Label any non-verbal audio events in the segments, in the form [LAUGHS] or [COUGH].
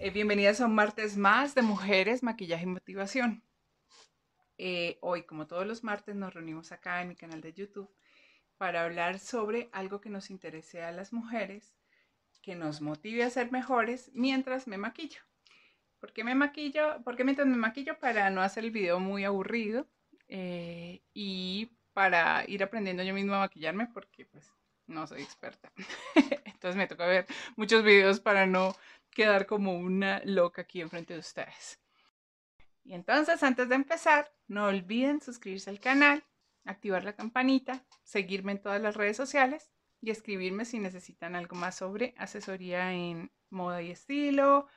Eh, bienvenidas a un martes más de Mujeres, Maquillaje y Motivación. Eh, hoy, como todos los martes, nos reunimos acá en mi canal de YouTube para hablar sobre algo que nos interese a las mujeres, que nos motive a ser mejores mientras me maquillo. ¿Por qué me maquillo? Porque mientras me maquillo para no hacer el video muy aburrido eh, y para ir aprendiendo yo misma a maquillarme porque pues no soy experta. [LAUGHS] Entonces me toca ver muchos videos para no quedar como una loca aquí enfrente de ustedes. Y entonces, antes de empezar, no olviden suscribirse al canal, activar la campanita, seguirme en todas las redes sociales y escribirme si necesitan algo más sobre asesoría en moda y estilo,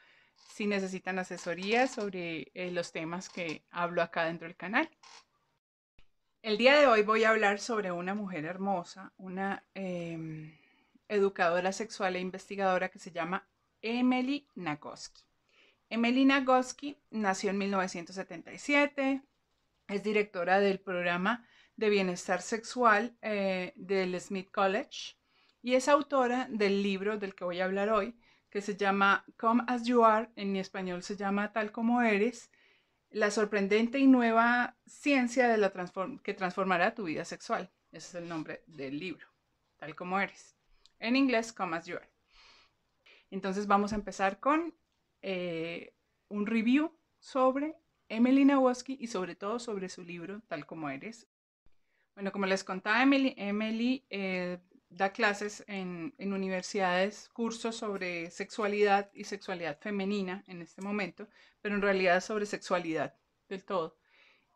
si necesitan asesoría sobre eh, los temas que hablo acá dentro del canal. El día de hoy voy a hablar sobre una mujer hermosa, una em, educadora sexual e investigadora que se llama Emily Nagoski. Emily Nagoski nació en 1977, es directora del programa de bienestar sexual eh, del Smith College y es autora del libro del que voy a hablar hoy, que se llama Come As You Are, en español se llama Tal como Eres, la sorprendente y nueva ciencia de la que transformará tu vida sexual. Ese es el nombre del libro, Tal como Eres. En inglés, Come As You Are. Entonces vamos a empezar con eh, un review sobre Emily Nawoski y sobre todo sobre su libro Tal como Eres. Bueno, como les contaba Emily, eh, da clases en, universidades, cursos sobre sexualidad y sexualidad femenina en este momento, pero en realidad sobre sexualidad del todo.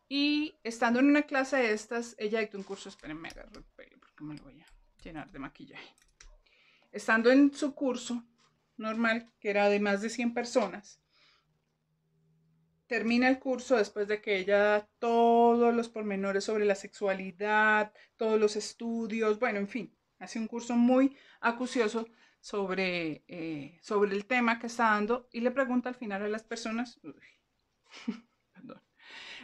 Y estando en una clase de estas, ella dictó un curso, espérenme, agarro el porque me lo voy a llenar de maquillaje. Estando en su curso, normal, que era de más de 100 personas. Termina el curso después de que ella da todos los pormenores sobre la sexualidad, todos los estudios, bueno, en fin, hace un curso muy acucioso sobre, eh, sobre el tema que está dando y le pregunta al final a las personas, [LAUGHS]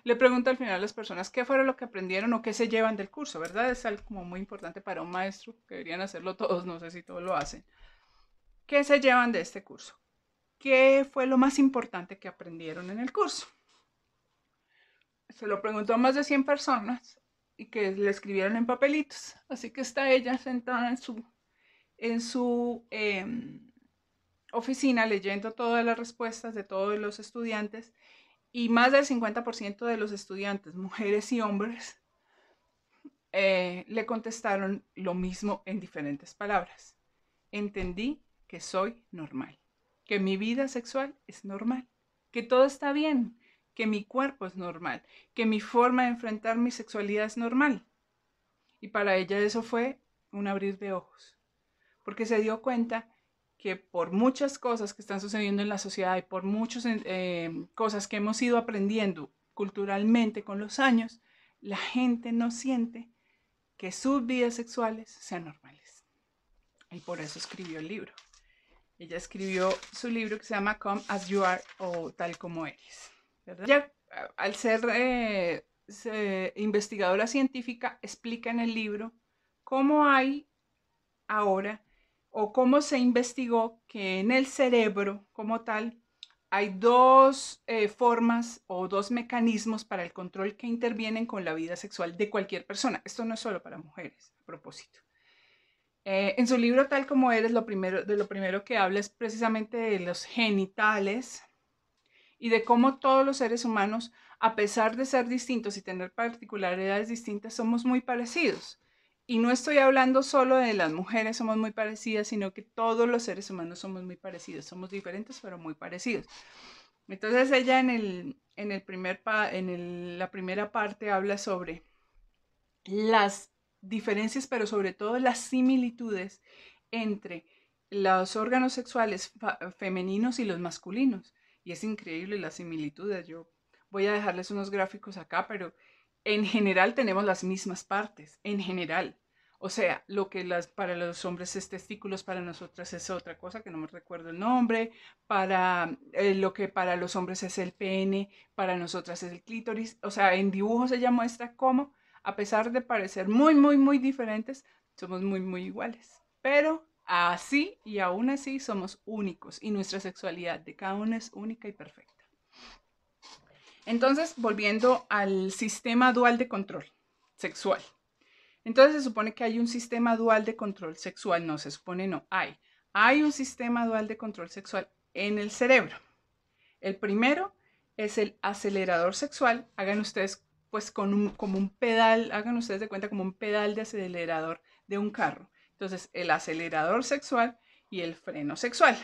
le pregunta al final a las personas qué fueron lo que aprendieron o qué se llevan del curso, ¿verdad? Es algo como muy importante para un maestro, que deberían hacerlo todos, no sé si todos lo hacen. ¿Qué se llevan de este curso? ¿Qué fue lo más importante que aprendieron en el curso? Se lo preguntó a más de 100 personas y que le escribieron en papelitos. Así que está ella sentada en su, en su em, oficina leyendo todas las respuestas de todos los estudiantes y más del 50% de los estudiantes, mujeres y hombres, eh, le contestaron lo mismo en diferentes palabras. Entendí que soy normal, que mi vida sexual es normal, que todo está bien, que mi cuerpo es normal, que mi forma de enfrentar mi sexualidad es normal. Y para ella eso fue un abrir de ojos, porque se dio cuenta que por muchas cosas que están sucediendo en la sociedad y por muchas eh, cosas que hemos ido aprendiendo culturalmente con los años, la gente no siente que sus vidas sexuales sean normales. Y por eso escribió el libro. Ella escribió su libro que se llama Come As You Are o Tal Como Eres. al ser eh, investigadora científica, explica en el libro cómo hay ahora o cómo se investigó que en el cerebro como tal hay dos eh, formas o dos mecanismos para el control que intervienen con la vida sexual de cualquier persona. Esto no es solo para mujeres, a propósito. Eh, en su libro Tal como eres, lo primero, de lo primero que habla es precisamente de los genitales y de cómo todos los seres humanos, a pesar de ser distintos y tener particularidades distintas, somos muy parecidos. Y no estoy hablando solo de las mujeres somos muy parecidas, sino que todos los seres humanos somos muy parecidos, somos diferentes pero muy parecidos. Entonces ella en, el, primer en la primera parte habla sobre las diferencias, pero sobre todo las similitudes entre los órganos sexuales femeninos y los masculinos. Y es increíble las similitudes. Yo voy a dejarles unos gráficos acá, pero en general tenemos las mismas partes, en general. O sea, lo que las, para los hombres es testículos, para nosotras es otra cosa que no me recuerdo el nombre, para eh, lo que para los hombres es el pene, para nosotras es el clítoris. O sea, en dibujos ella muestra cómo a pesar de parecer muy, muy, muy diferentes, somos muy, muy iguales. Pero así y aún así somos únicos y nuestra sexualidad de cada uno es única y perfecta. Entonces, volviendo al sistema dual de control sexual. Entonces se supone que hay un sistema dual de control sexual, no, se supone no, hay. Hay un sistema dual de control sexual en el cerebro. El primero es el acelerador sexual. Hagan ustedes pues con como un pedal, hagan ustedes de cuenta, como un pedal de acelerador de un carro. Entonces, el acelerador sexual y el freno sexual.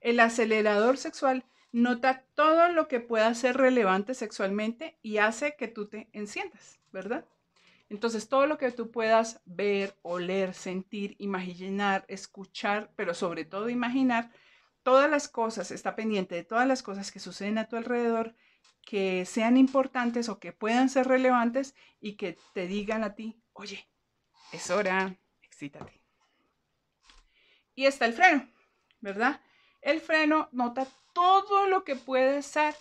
El acelerador sexual nota todo lo que pueda ser relevante sexualmente y hace que tú te enciendas, ¿verdad? Entonces, todo lo que tú puedas ver, oler, sentir, imaginar, escuchar, pero sobre todo imaginar, todas las cosas, está pendiente de todas las cosas que suceden a tu alrededor, que sean importantes o que puedan ser relevantes y que te digan a ti, oye, es hora, excítate. Y está el freno, ¿verdad? El freno nota todo lo que puede ser,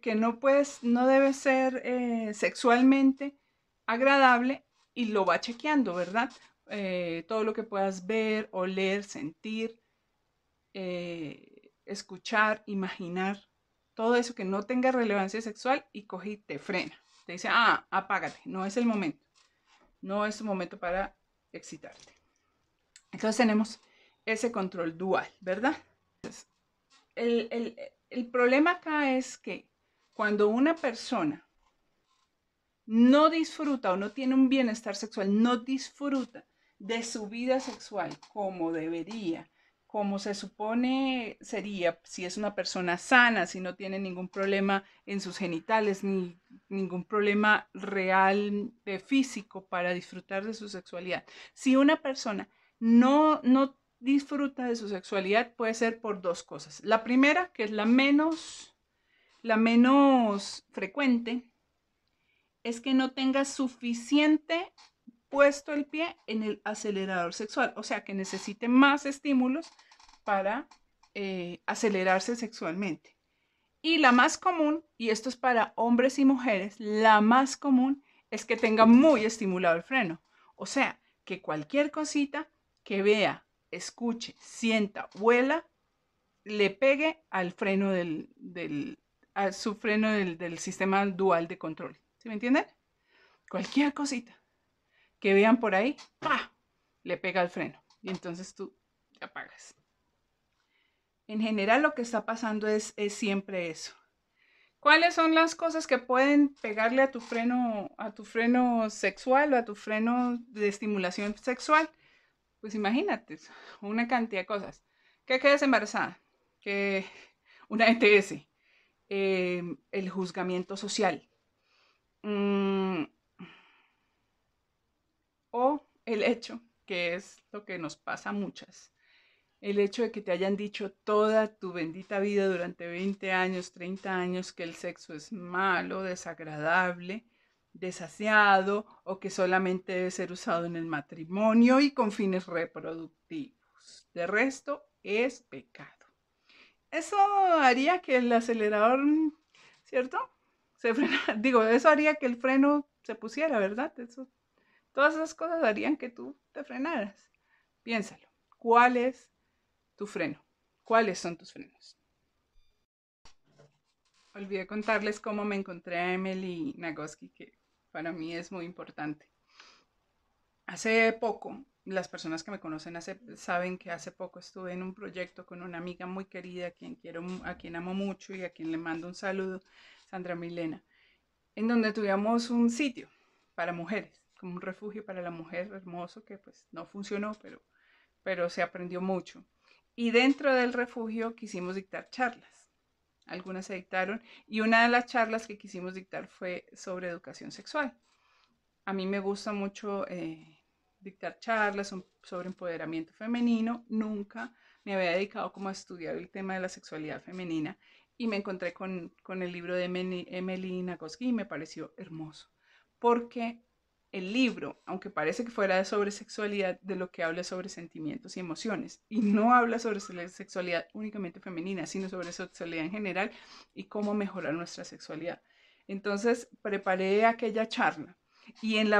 que no, puedes, no debe ser eh, sexualmente agradable y lo va chequeando, ¿verdad? Eh, todo lo que puedas ver, oler, sentir, eh, escuchar, imaginar todo eso que no tenga relevancia sexual y coge te frena. Te dice, ah, apágate, no es el momento. No es el momento para excitarte. Entonces tenemos ese control dual, ¿verdad? el problema acá es que cuando una persona no disfruta o no tiene un bienestar sexual, no disfruta de su vida sexual como debería, como se supone sería si es una persona sana, si no tiene ningún problema en sus genitales, ni ningún problema real de físico para disfrutar de su sexualidad. Si una persona no, no disfruta de su sexualidad, puede ser por dos cosas. La primera, que es la menos, la menos frecuente, es que no tenga suficiente puesto el pie en el acelerador sexual, o sea que necesite más estímulos para eh, acelerarse sexualmente. Y la más común, y esto es para hombres y mujeres, la más común es que tenga muy estimulado el freno. O sea, que cualquier cosita que vea, escuche, sienta, huela, le pegue al freno del, su freno del, del, sistema dual de control. ¿Sí me entienden? Cualquier cosita que vean por ahí, ¡pa! le pega el freno y entonces tú te apagas. En general lo que está pasando es, es siempre eso. ¿Cuáles son las cosas que pueden pegarle a tu freno, a tu freno sexual o a tu freno de estimulación sexual? Pues imagínate, una cantidad de cosas. Que quedes embarazada, que una ETS, eh, el juzgamiento social, mm, o el hecho, que es lo que nos pasa a muchas, el hecho de que te hayan dicho toda tu bendita vida durante 20 años, 30 años, que el sexo es malo, desagradable, desaseado o que solamente debe ser usado en el matrimonio y con fines reproductivos. De resto, es pecado. Eso haría que el acelerador, ¿cierto? Se frena, [LAUGHS] digo, eso haría que el freno se pusiera, ¿verdad? Eso Todas esas cosas harían que tú te frenaras. Piénsalo. ¿Cuál es tu freno? ¿Cuáles son tus frenos? Olvidé contarles cómo me encontré a Emily Nagoski, que para mí es muy importante. Hace poco, las personas que me conocen saben que hace poco estuve en un proyecto con una amiga muy querida, a quien, quiero, a quien amo mucho y a quien le mando un saludo, Sandra Milena, en donde tuvimos un sitio para mujeres como un refugio para la mujer hermoso que pues no funcionó, pero, pero se aprendió mucho. Y dentro del refugio quisimos dictar charlas. Algunas se dictaron y una de las charlas que quisimos dictar fue sobre educación sexual. A mí me gusta mucho eh, dictar charlas sobre empoderamiento femenino. Nunca me había dedicado como a estudiar el tema de la sexualidad femenina y me encontré con, el libro de Emelina Nagoski y me pareció hermoso porque el libro, aunque parece que fuera de sobre sexualidad, de lo que habla sobre sentimientos y emociones. Y no habla sobre sexualidad únicamente femenina, sino sobre sexualidad en general y cómo mejorar nuestra sexualidad. Entonces, preparé aquella charla y en,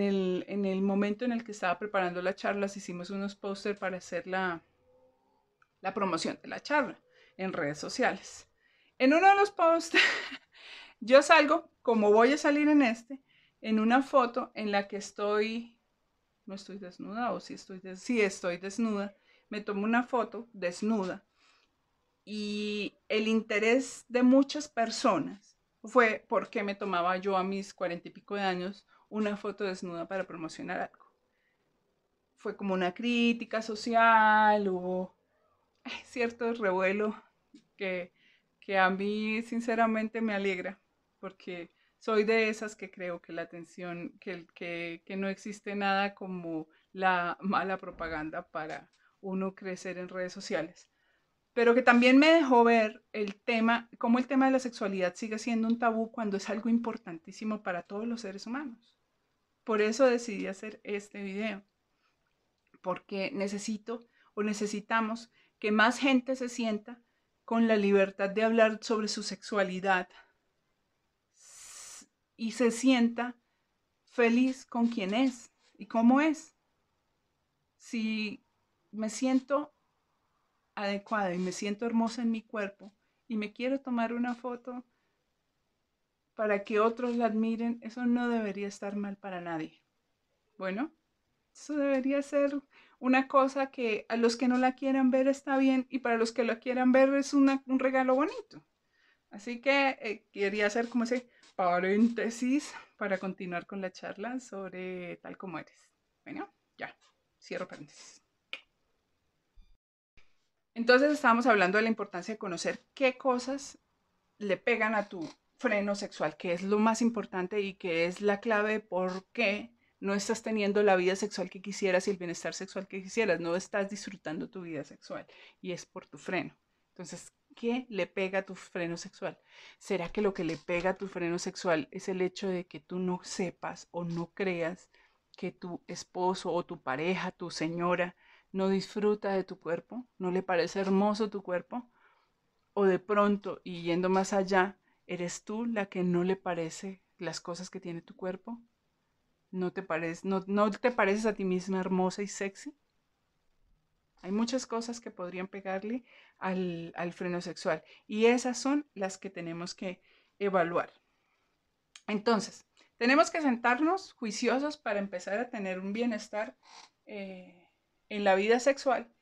el, momento en el que estaba preparando la charla, hicimos unos póster para hacer la, promoción de la charla en redes sociales. En uno de los pósteres, [LAUGHS] yo salgo, como voy a salir en este, en una foto en la que estoy, no estoy desnuda o si estoy, estoy desnuda, me tomo una foto desnuda y el interés de muchas personas fue por qué me tomaba yo a mis cuarenta y pico de años una foto desnuda para promocionar algo. Fue como una crítica social, hubo cierto revuelo que, que a mí sinceramente me alegra porque soy de esas que creo que la atención, que, que, no existe nada como la mala propaganda para uno crecer en redes sociales pero que también me dejó ver el tema, cómo el tema de la sexualidad sigue siendo un tabú cuando es algo importantísimo para todos los seres humanos. Por eso decidí hacer este video, porque necesito o necesitamos que más gente se sienta con la libertad de hablar sobre su sexualidad y se sienta feliz con quien es y cómo es. Si me siento adecuada y me siento hermosa en mi cuerpo y me quiero tomar una foto para que otros la admiren, eso no debería estar mal para nadie. Bueno, eso debería ser una cosa que a los que no la quieran ver está bien y para los que la quieran ver es un regalo bonito. Así que eh, quería hacer como ese paréntesis para continuar con la charla sobre tal como eres. Bueno, ya, cierro paréntesis. Entonces estábamos hablando de la importancia de conocer qué cosas le pegan a tu freno sexual, que es lo más importante y que es la clave por qué no estás teniendo la vida sexual que quisieras y el bienestar sexual que quisieras, no estás disfrutando tu vida sexual y es por tu freno. Entonces, ¿Qué le pega a tu freno sexual? ¿Será que lo que le pega a tu freno sexual es el hecho de que tú no sepas o no creas que tu esposo o tu pareja, tu señora, no disfruta de tu cuerpo? ¿No le parece hermoso tu cuerpo? ¿O de pronto, y yendo más allá, eres tú la que no le parece las cosas que tiene tu cuerpo? ¿No te, parece, no, no te pareces a ti misma hermosa y sexy? Hay muchas cosas que podrían pegarle al, freno sexual y esas son las que tenemos que evaluar. Entonces, tenemos que sentarnos juiciosos para empezar a tener un bienestar eh, en la vida sexual.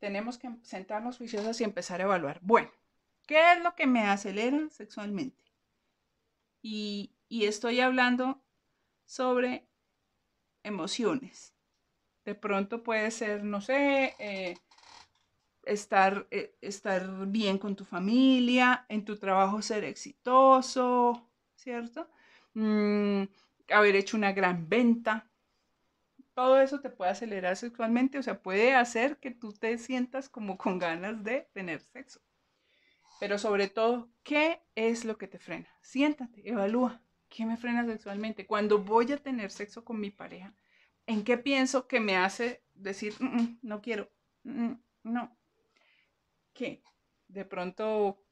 Tenemos que sentarnos juiciosos y empezar a evaluar. Bueno, ¿qué es lo que me acelera sexualmente? y estoy hablando sobre emociones. De pronto puede ser, no sé, eh, estar, eh, estar bien con tu familia, en tu trabajo ser exitoso, ¿cierto? Mm, haber hecho una gran venta. Todo eso te puede acelerar sexualmente, o sea, puede hacer que tú te sientas como con ganas de tener sexo. Pero sobre todo, ¿qué es lo que te frena? Siéntate, evalúa. ¿Qué me frena sexualmente? Cuando voy a tener sexo con mi pareja, en qué pienso que me hace decir, mm, mm, no quiero, mm, no. ¿Qué? de pronto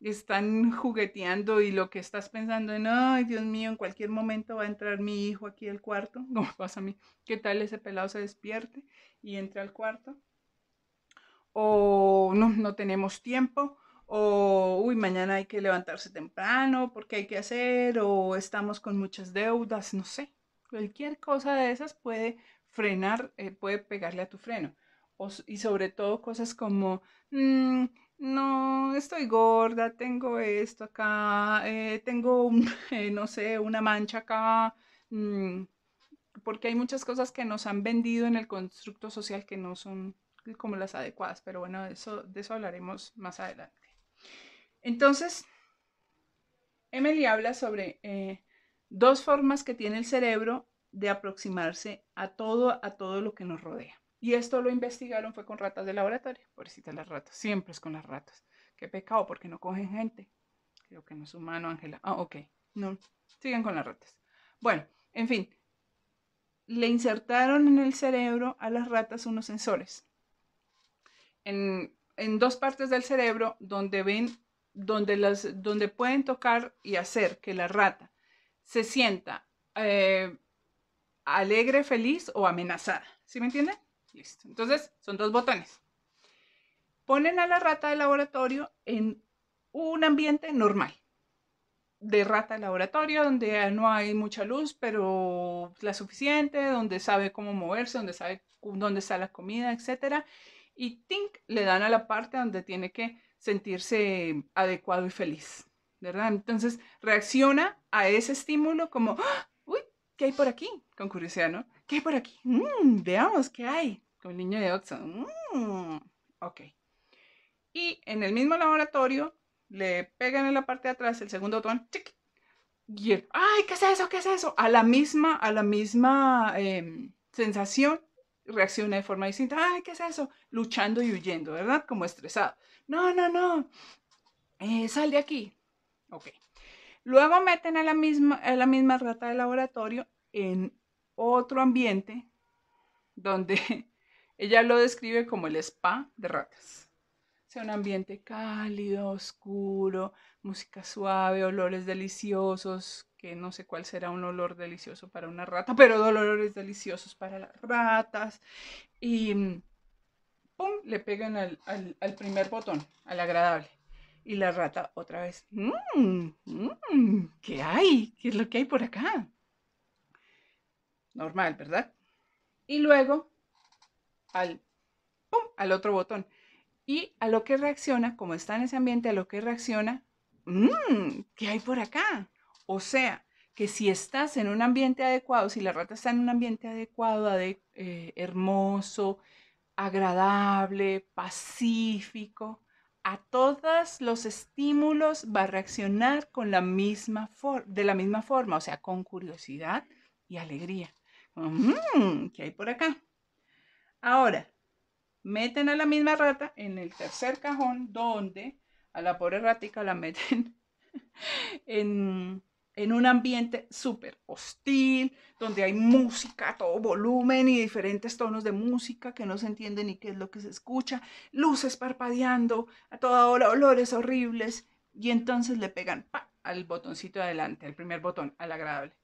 están jugueteando y lo que estás pensando en, ay Dios mío, en cualquier momento va a entrar mi hijo aquí al cuarto, [LAUGHS] como pasa a mí, ¿qué tal ese pelado se despierte y entra al cuarto? O no, no tenemos tiempo, o uy, mañana hay que levantarse temprano porque hay que hacer, o estamos con muchas deudas, no sé. Cualquier cosa de esas puede frenar, eh, puede pegarle a tu freno. y sobre todo cosas como, mm, no, estoy gorda, tengo esto acá, eh, tengo, [LAUGHS] eh, no sé, una mancha acá, mm, porque hay muchas cosas que nos han vendido en el constructo social que no son como las adecuadas, pero bueno, de eso, de eso hablaremos más adelante. Entonces, Emily habla sobre Dos formas que tiene el cerebro de aproximarse a todo, a todo lo que nos rodea. Y esto lo investigaron fue con ratas de laboratorio, pobrecitas las ratas, siempre es con las ratas. Qué pecado, porque no cogen gente. Creo que no es humano, Ángela. Ah, ok, no, siguen con las ratas. Bueno, en fin, le insertaron en el cerebro a las ratas unos sensores. En, en dos partes del cerebro donde ven, donde, las, donde pueden tocar y hacer que la rata se sienta eh, alegre, feliz o amenazada. ¿Sí me entienden? Listo. Entonces, son dos botones. Ponen a la rata de laboratorio en un ambiente normal de rata de laboratorio, donde no hay mucha luz, pero la suficiente, donde sabe cómo moverse, donde sabe dónde está la comida, etc. Y tink, le dan a la parte donde tiene que sentirse adecuado y feliz. ¿verdad? Entonces reacciona a ese estímulo como, ¡Ah! uy, ¿qué hay por aquí? Con curiosidad, ¿no? ¿Qué hay por aquí? ¡Mmm! veamos, ¿qué hay? Con el niño de Oxford. ¡Mmm! ok. Y en el mismo laboratorio le pegan en la parte de atrás el segundo botón, ¡ay, qué es eso, qué es eso! A la misma, a la misma em, sensación reacciona de forma distinta, ¡ay, qué es eso! Luchando y huyendo, ¿verdad? Como estresado. No, no, no, eh, sal de aquí, Ok. Luego meten a la misma, a la misma rata de laboratorio en otro ambiente donde [LAUGHS] ella lo describe como el spa de ratas. O sea, un ambiente cálido, oscuro, música suave, olores deliciosos, que no sé cuál será un olor delicioso para una rata, pero olores deliciosos para las ratas. Y mm, pum, le pegan al, al primer botón, al agradable. Y la rata otra vez, mmm, ¿qué hay? ¿Qué es lo que hay por acá? Normal, ¿verdad? Y luego al, ¡pum! al otro botón. Y a lo que reacciona, como está en ese ambiente, a lo que reacciona, mmm, ¿qué hay por acá? O sea, que si estás en un ambiente adecuado, si la rata está en un ambiente adecuado, eh, hermoso, agradable, pacífico, a todos los estímulos va a reaccionar con la misma de la misma forma, o sea, con curiosidad y alegría. Mm, ¿Qué hay por acá? Ahora, meten a la misma rata en el tercer cajón donde a la pobre ratica la meten [LAUGHS] en, en un ambiente súper hostil, donde hay música a todo volumen y diferentes tonos de música que no se entiende ni qué es lo que se escucha, luces parpadeando a toda hora, olores horribles, y entonces le pegan al botoncito de adelante, al primer botón, al agradable.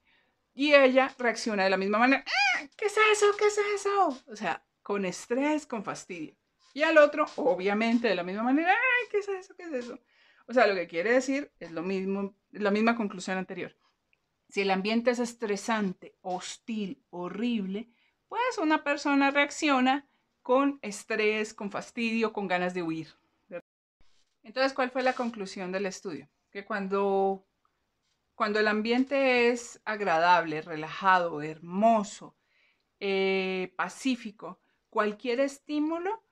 Y ella reacciona de la misma manera, ah, ¿qué es eso? ¿Qué es eso? O sea, con estrés, con fastidio. Y al otro, obviamente, de la misma manera, qué es eso? ¿Qué es eso? O sea, lo que quiere decir es lo mismo, la misma conclusión anterior. Si el ambiente es estresante, hostil, horrible, pues una persona reacciona con estrés, con fastidio, con ganas de huir. Entonces, ¿cuál fue la conclusión del estudio? Que cuando, cuando el ambiente es agradable, relajado, hermoso, eh, pacífico, cualquier estímulo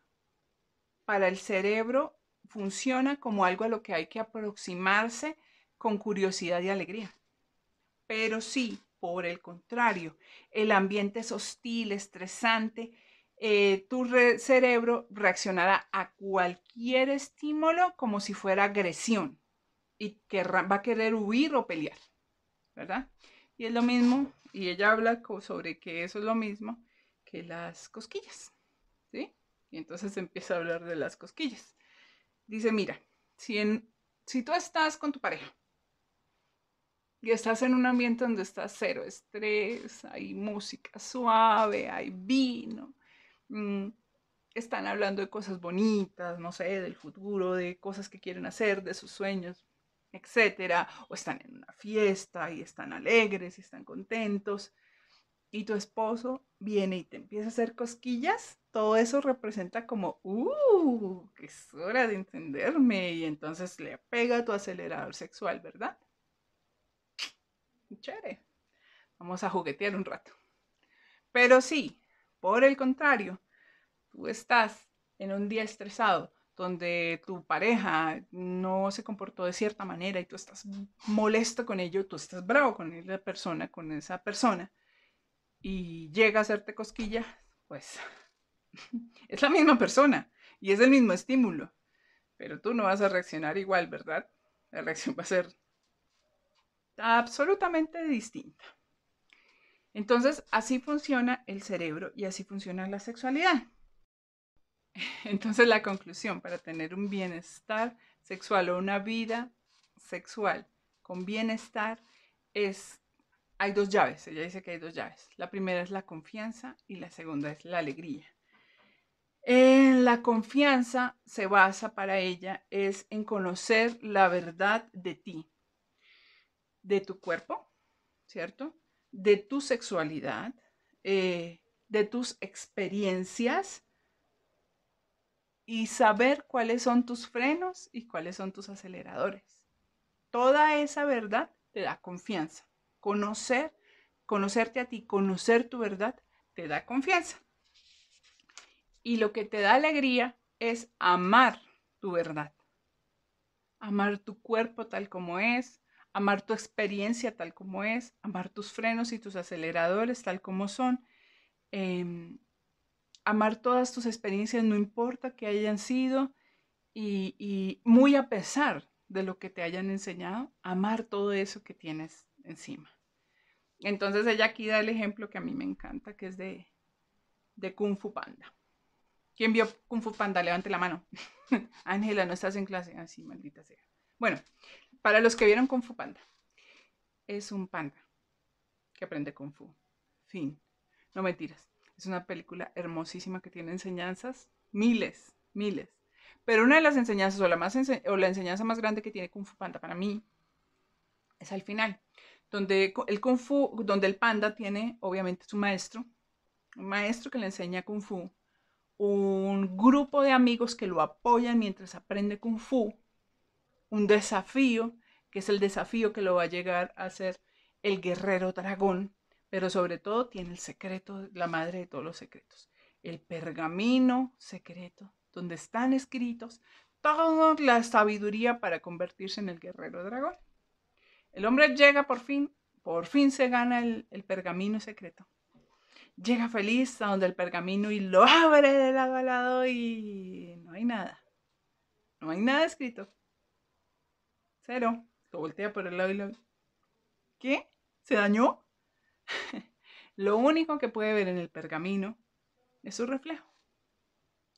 para el cerebro funciona como algo a lo que hay que aproximarse con curiosidad y alegría. Pero sí, por el contrario, el ambiente es hostil, estresante, eh, tu cerebro reaccionará a cualquier estímulo como si fuera agresión y va a querer huir o pelear, ¿verdad? Y es lo mismo, y ella habla sobre que eso es lo mismo que las cosquillas, ¿sí? Y entonces empieza a hablar de las cosquillas. Dice, mira, si, tú estás con tu pareja y estás en un ambiente donde está cero estrés, hay música suave, hay vino, mm, están hablando de cosas bonitas, no sé, del futuro, de cosas que quieren hacer, de sus sueños, etcétera, o están en una fiesta y están alegres y están contentos, y tu esposo viene y te empieza a hacer cosquillas, todo eso representa como, ¡uh! Que es hora de entenderme. Y entonces le pega tu acelerador sexual, ¿verdad? Chévere. Vamos a juguetear un rato. Pero sí, por el contrario, tú estás en un día estresado donde tu pareja no se comportó de cierta manera y tú estás molesto con ello, tú estás bravo con la persona, con esa persona y llega a hacerte cosquilla, pues [LAUGHS] es la misma persona y es el mismo estímulo, pero tú no vas a reaccionar igual, ¿verdad? La reacción va a ser absolutamente distinta. Entonces, así funciona el cerebro y así funciona la sexualidad. [LAUGHS] Entonces, la conclusión para tener un bienestar sexual o una vida sexual con bienestar es hay dos llaves, ella dice que hay dos llaves. La primera es la confianza y la segunda es la alegría. En la confianza se basa para ella es en conocer la verdad de ti, de tu cuerpo, ¿cierto? De tu sexualidad, eh, de tus experiencias y saber cuáles son tus frenos y cuáles son tus aceleradores. Toda esa verdad te da confianza. Conocer, conocerte a ti, conocer tu verdad, te da confianza. Y lo que te da alegría es amar tu verdad. Amar tu cuerpo tal como es, amar tu experiencia tal como es, amar tus frenos y tus aceleradores tal como son, em, amar todas tus experiencias, no importa que hayan sido, y muy a pesar de lo que te hayan enseñado, amar todo eso que tienes encima. Entonces ella aquí da el ejemplo que a mí me encanta, que es de, de Kung Fu Panda. ¿Quién vio Kung Fu Panda? Levante la mano. [LAUGHS] Ángela, no estás en clase. Así, ah, maldita sea. Bueno, para los que vieron Kung Fu Panda, es un panda que aprende Kung Fu. Fin. No me tiras. Es una película hermosísima que tiene enseñanzas, miles, miles. Pero una de las enseñanzas, o la, más o la enseñanza más grande que tiene Kung Fu Panda para mí, es al final donde el donde el panda tiene obviamente su maestro, un maestro que le enseña Kung Fu, un grupo de amigos que lo apoyan mientras aprende Kung Fu, un desafío, que es el desafío que lo va a llegar a ser el guerrero dragón, pero sobre todo tiene el secreto, la madre de todos los secretos, el pergamino secreto, donde están escritos toda la sabiduría para convertirse en el guerrero dragón. El hombre llega por fin, por fin se gana el, pergamino secreto. Llega feliz a donde el pergamino y lo abre de lado a lado y no hay nada. No hay nada escrito. Cero. Lo voltea por el lado y lo... ¿Qué? ¿Se dañó? [LAUGHS] lo único que puede ver en el pergamino es su reflejo.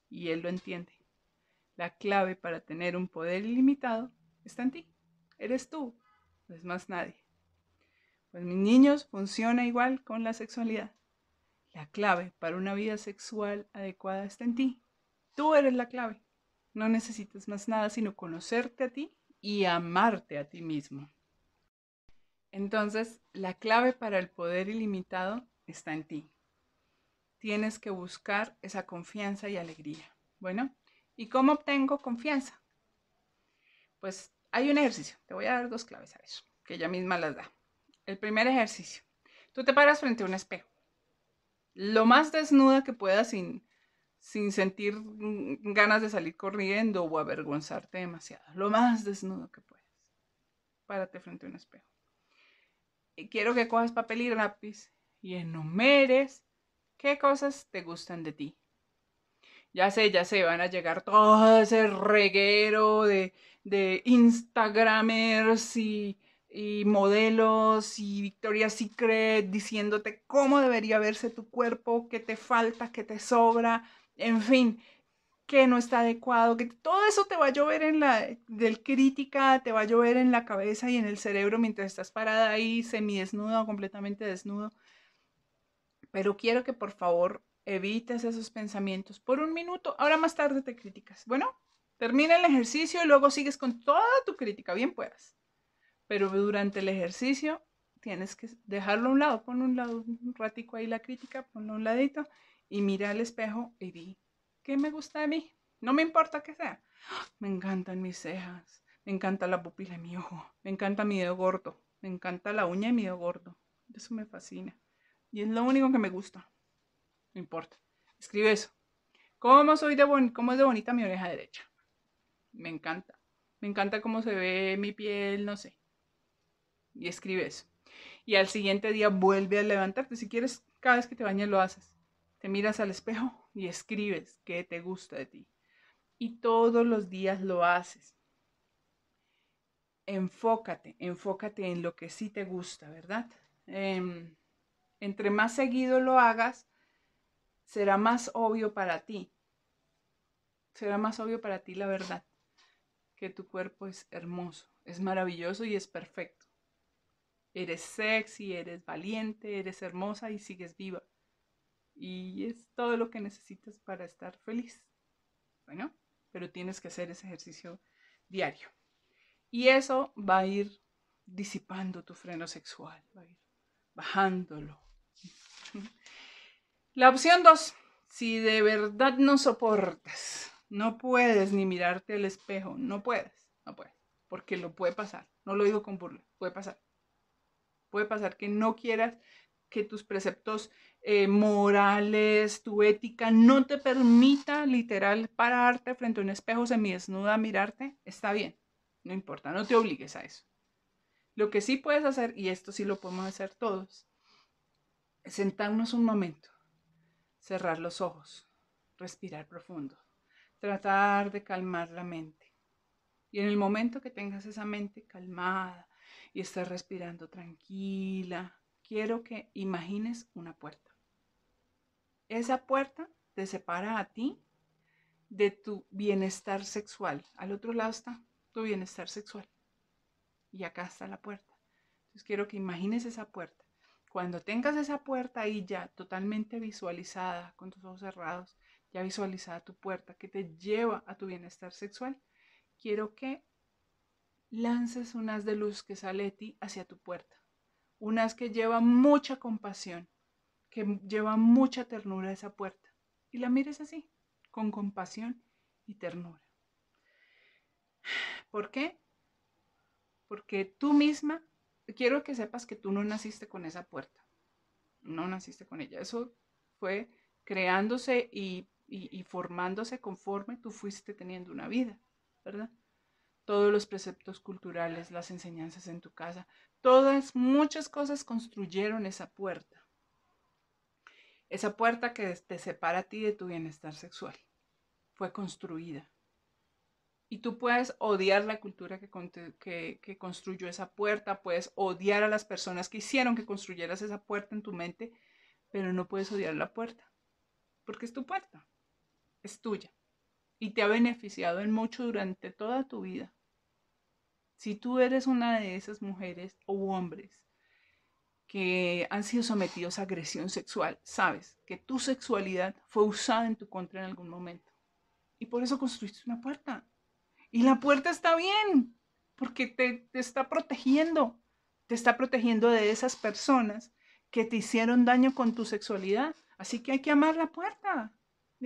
Y él lo entiende. La clave para tener un poder ilimitado está en ti. Eres tú es más nadie. Pues mis niños, funciona igual con la sexualidad. La clave para una vida sexual adecuada está en ti. Tú eres la clave. No necesitas más nada sino conocerte a ti y amarte a ti mismo. Entonces, la clave para el poder ilimitado está en ti. Tienes que buscar esa confianza y alegría. Bueno, ¿y cómo obtengo confianza? Pues hay un ejercicio, te voy a dar dos claves a eso, que ella misma las da. El primer ejercicio, tú te paras frente a un espejo, lo más desnuda que puedas sin, sin sentir ganas de salir corriendo o avergonzarte demasiado, lo más desnudo que puedas. Párate frente a un espejo. Y quiero que cojas papel y lápiz y enumeres qué cosas te gustan de ti. Ya sé, ya sé, van a llegar todo ese reguero de de Instagramers y, modelos y Victoria's Secret diciéndote cómo debería verse tu cuerpo, qué te falta, qué te sobra, en fin, qué no está adecuado, que todo eso te va a llover en la del crítica, te va a llover en la cabeza y en el cerebro mientras estás parada ahí semidesnuda o completamente desnudo. Pero quiero que por favor evites esos pensamientos por un minuto. Ahora más tarde te criticas. Bueno, Termina el ejercicio y luego sigues con toda tu crítica, bien puedas. Pero durante el ejercicio tienes que dejarlo a un lado, pon un lado un ratico ahí la crítica, ponlo a un ladito y mira al espejo y di, ¿qué me gusta de mí? No me importa que sea. ¡Ah! Me encantan mis cejas, me encanta la pupila de mi ojo, me encanta mi dedo gordo, me encanta la uña de mi dedo gordo. Eso me fascina. Y es lo único que me gusta. No importa. Escribe eso. ¿Cómo soy de cómo es de bonita mi oreja derecha? me encanta. Me encanta cómo se ve mi piel, no sé. Y escribe eso. Y al siguiente día vuelve a levantarte. Si quieres, cada vez que te bañes lo haces. Te miras al espejo y escribes qué te gusta de ti. Y todos los días lo haces. Enfócate, enfócate en lo que sí te gusta, ¿verdad? Em, entre más seguido lo hagas, será más obvio para ti. Será más obvio para ti la verdad que tu cuerpo es hermoso, es maravilloso y es perfecto. Eres sexy, eres valiente, eres hermosa y sigues viva. Y es todo lo que necesitas para estar feliz. Bueno, pero tienes que hacer ese ejercicio diario. Y eso va a ir disipando tu freno sexual, va a ir bajándolo. [LAUGHS] La opción dos, si de verdad no soportas no puedes ni mirarte al espejo, no puedes, no puedes, porque lo puede pasar. No lo digo con burla, puede pasar. Puede pasar que no quieras que tus preceptos eh, morales, tu ética, no te permita literal pararte frente a un espejo semidesnuda a mirarte, está bien, no importa, no te obligues a eso. Lo que sí puedes hacer, y esto sí lo podemos hacer todos, es sentarnos un momento, cerrar los ojos, respirar profundo tratar de calmar la mente. Y en el momento que tengas esa mente calmada y estés respirando tranquila, quiero que imagines una puerta. Esa puerta te separa a ti de tu bienestar sexual. Al otro lado está tu bienestar sexual. Y acá está la puerta. Entonces quiero que imagines esa puerta. Cuando tengas esa puerta ahí ya totalmente visualizada, con tus ojos cerrados, ya visualizada tu puerta que te lleva a tu bienestar sexual, quiero que lances un haz de luz que sale de ti hacia tu puerta. Un haz que lleva mucha compasión, que lleva mucha ternura a esa puerta. Y la mires así, con compasión y ternura. ¿Por qué? Porque tú misma, quiero que sepas que tú no naciste con esa puerta. No naciste con ella. Eso fue creándose y y, formándose conforme tú fuiste teniendo una vida, ¿verdad? Todos los preceptos culturales, las enseñanzas en tu casa, todas, muchas cosas construyeron esa puerta. Esa puerta que te separa a ti de tu bienestar sexual. Fue construida. Y tú puedes odiar la cultura que, que construyó esa puerta, puedes odiar a las personas que hicieron que construyeras esa puerta en tu mente, pero no puedes odiar la puerta, porque es tu puerta es tuya y te ha beneficiado en mucho durante toda tu vida. Si tú eres una de esas mujeres o hombres que han sido sometidos a agresión sexual, sabes que tu sexualidad fue usada en tu contra en algún momento. Y por eso construiste una puerta. Y la puerta está bien, porque te, está protegiendo. Te está protegiendo de esas personas que te hicieron daño con tu sexualidad. Así que hay que amar la puerta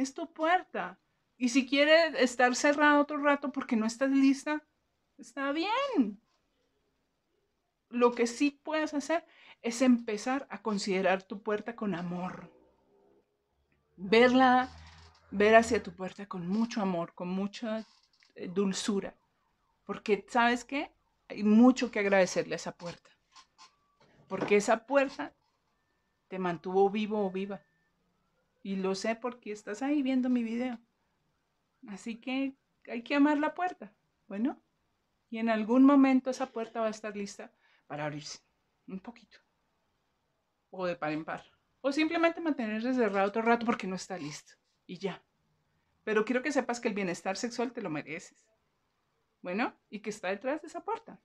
es tu puerta. Y si quieres estar cerrada otro rato porque no estás lista, está bien. Lo que sí puedes hacer es empezar a considerar tu puerta con amor. Verla, ver hacia tu puerta con mucho amor, con mucha eh, dulzura. Porque sabes qué? Hay mucho que agradecerle a esa puerta. Porque esa puerta te mantuvo vivo o viva. Y lo sé porque estás ahí viendo mi video. Así que hay que amar la puerta. Bueno, y en algún momento esa puerta va a estar lista para abrirse. Un poquito. O de par en par. O simplemente mantenerse cerrada otro rato porque no está listo. Y ya. Pero quiero que sepas que el bienestar sexual te lo mereces. Bueno, y que está detrás de esa puerta.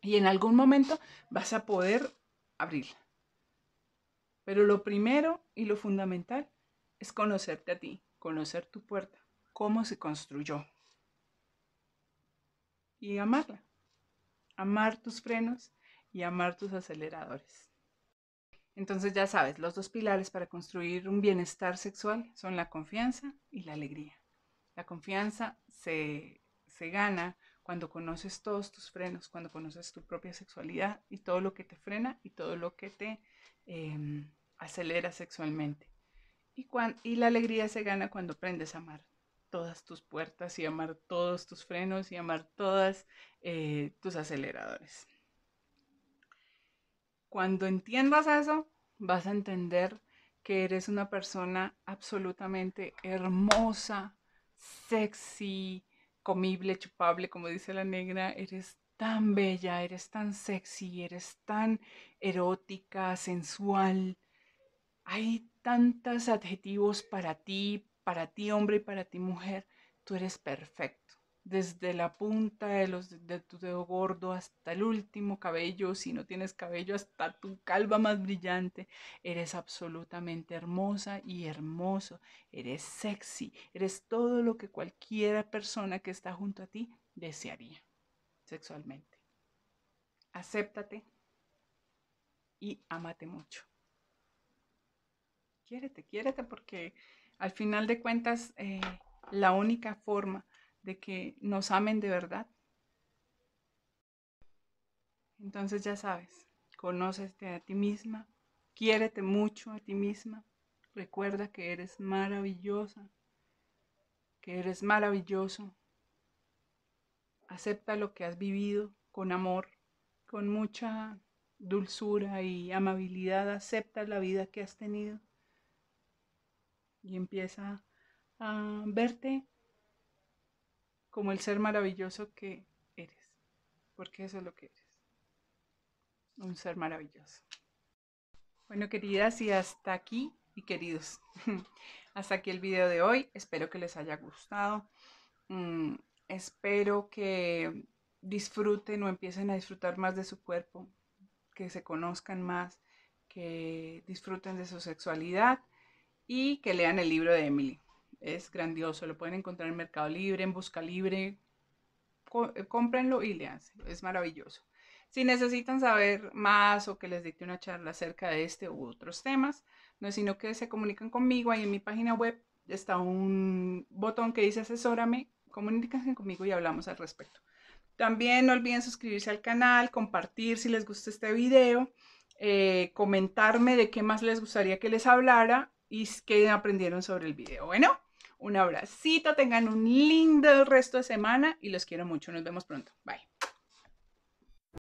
Y en algún momento vas a poder abrirla. Pero lo primero y lo fundamental es conocerte a ti, conocer tu puerta, cómo se construyó. Y amarla. Amar tus frenos y amar tus aceleradores. Entonces ya sabes, los dos pilares para construir un bienestar sexual son la confianza y la alegría. La confianza se, gana cuando conoces todos tus frenos, cuando conoces tu propia sexualidad y todo lo que te frena y todo lo que te em, acelera sexualmente. Y, la alegría se gana cuando aprendes a amar todas tus puertas y amar todos tus frenos y amar todas eh, tus aceleradores. Cuando entiendas eso, vas a entender que eres una persona absolutamente hermosa, sexy, comible, chupable, como dice la negra. Eres tan bella, eres tan sexy, eres tan erótica, sensual. Hay tantos adjetivos para ti, para ti hombre y para ti mujer. Tú eres perfecto. Desde la punta de, los, de tu dedo gordo hasta el último cabello, si no tienes cabello, hasta tu calva más brillante, eres absolutamente hermosa y hermoso, eres sexy, eres todo lo que cualquiera persona que está junto a ti desearía sexualmente. Acéptate y amate mucho quiérete, quiérete, porque al final de cuentas eh, la única forma de que nos amen de verdad. Entonces ya sabes, conócete a ti misma, quiérete mucho a ti misma, recuerda que eres maravillosa, que eres maravilloso. Acepta lo que has vivido con amor, con mucha dulzura y amabilidad, acepta la vida que has tenido y empieza a verte como el ser maravilloso que eres, porque eso es lo que eres, un ser maravilloso. Bueno, queridas, y hasta aquí, y queridos, [LAUGHS] hasta aquí el video de hoy. Espero que les haya gustado. Mm, espero que disfruten o empiecen a disfrutar más de su cuerpo, que se conozcan más, que disfruten de su sexualidad y que lean el libro de Emily. Es grandioso, lo pueden encontrar en Mercado Libre, en Busca Libre. Eh, cómprenlo y lean es maravilloso. Si necesitan saber más o que les dicte una charla acerca de este u otros temas, no es sino que se comunican conmigo. Ahí en mi página web está un botón que dice asesórame, comuníquense conmigo y hablamos al respecto. También no olviden suscribirse al canal, compartir si les gusta este video, eh, comentarme de qué más les gustaría que les hablara y qué aprendieron sobre el video. Bueno, un abracito, tengan un lindo resto de semana y los quiero mucho. Nos vemos pronto. Bye.